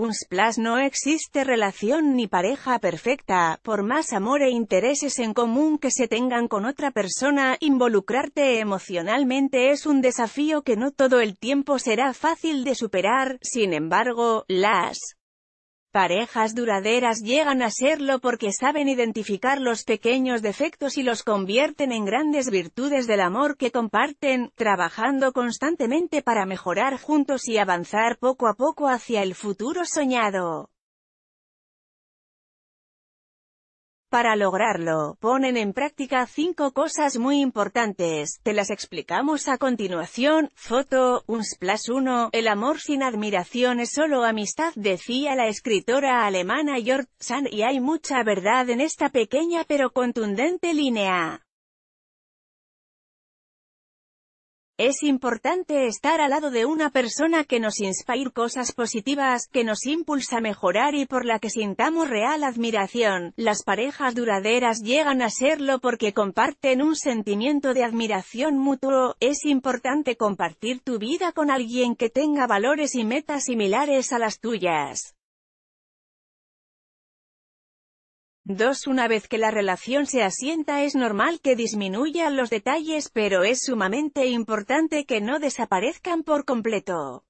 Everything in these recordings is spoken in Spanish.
Un no existe relación ni pareja perfecta, por más amor e intereses en común que se tengan con otra persona, involucrarte emocionalmente es un desafío que no todo el tiempo será fácil de superar, sin embargo, las Parejas duraderas llegan a serlo porque saben identificar los pequeños defectos y los convierten en grandes virtudes del amor que comparten, trabajando constantemente para mejorar juntos y avanzar poco a poco hacia el futuro soñado. Para lograrlo, ponen en práctica cinco cosas muy importantes, te las explicamos a continuación, foto, unsplash 1, el amor sin admiración es solo amistad decía la escritora alemana Jörg Sand y hay mucha verdad en esta pequeña pero contundente línea. Es importante estar al lado de una persona que nos inspire cosas positivas, que nos impulsa a mejorar y por la que sintamos real admiración. Las parejas duraderas llegan a serlo porque comparten un sentimiento de admiración mutuo. Es importante compartir tu vida con alguien que tenga valores y metas similares a las tuyas. Dos, Una vez que la relación se asienta es normal que disminuyan los detalles pero es sumamente importante que no desaparezcan por completo.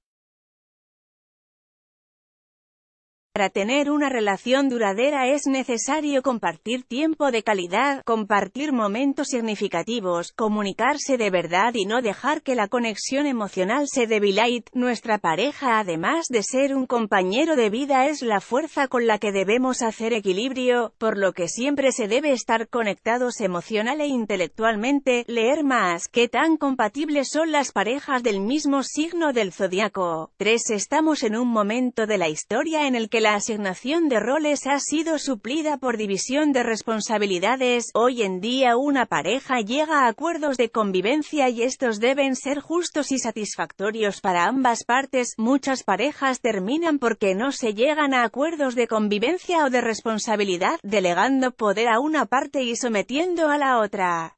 Para tener una relación duradera es necesario compartir tiempo de calidad, compartir momentos significativos, comunicarse de verdad y no dejar que la conexión emocional se debilite. Nuestra pareja además de ser un compañero de vida es la fuerza con la que debemos hacer equilibrio, por lo que siempre se debe estar conectados emocional e intelectualmente, leer más, qué tan compatibles son las parejas del mismo signo del zodiaco. 3. Estamos en un momento de la historia en el que la asignación de roles ha sido suplida por división de responsabilidades, hoy en día una pareja llega a acuerdos de convivencia y estos deben ser justos y satisfactorios para ambas partes, muchas parejas terminan porque no se llegan a acuerdos de convivencia o de responsabilidad, delegando poder a una parte y sometiendo a la otra.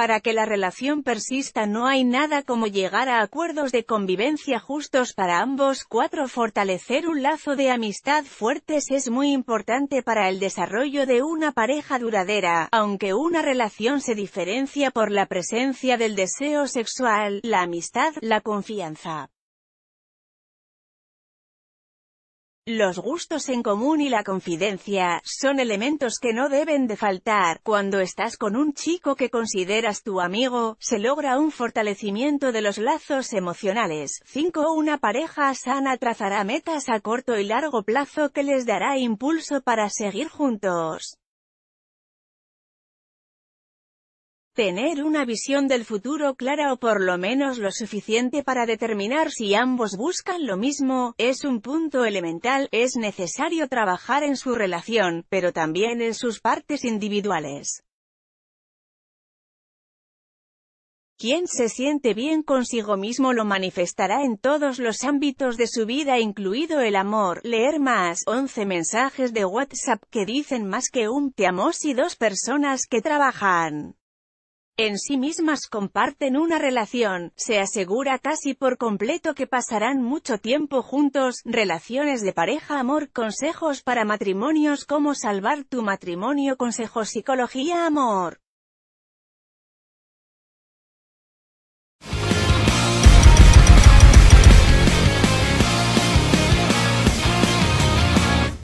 Para que la relación persista no hay nada como llegar a acuerdos de convivencia justos para ambos. cuatro. Fortalecer un lazo de amistad fuertes es muy importante para el desarrollo de una pareja duradera. Aunque una relación se diferencia por la presencia del deseo sexual, la amistad, la confianza, Los gustos en común y la confidencia, son elementos que no deben de faltar. Cuando estás con un chico que consideras tu amigo, se logra un fortalecimiento de los lazos emocionales. 5. Una pareja sana trazará metas a corto y largo plazo que les dará impulso para seguir juntos. Tener una visión del futuro clara o por lo menos lo suficiente para determinar si ambos buscan lo mismo, es un punto elemental, es necesario trabajar en su relación, pero también en sus partes individuales. Quien se siente bien consigo mismo lo manifestará en todos los ámbitos de su vida incluido el amor. Leer más 11 mensajes de WhatsApp que dicen más que un te amo si dos personas que trabajan en sí mismas comparten una relación, se asegura casi por completo que pasarán mucho tiempo juntos, relaciones de pareja, amor, consejos para matrimonios, cómo salvar tu matrimonio, consejos, psicología, amor.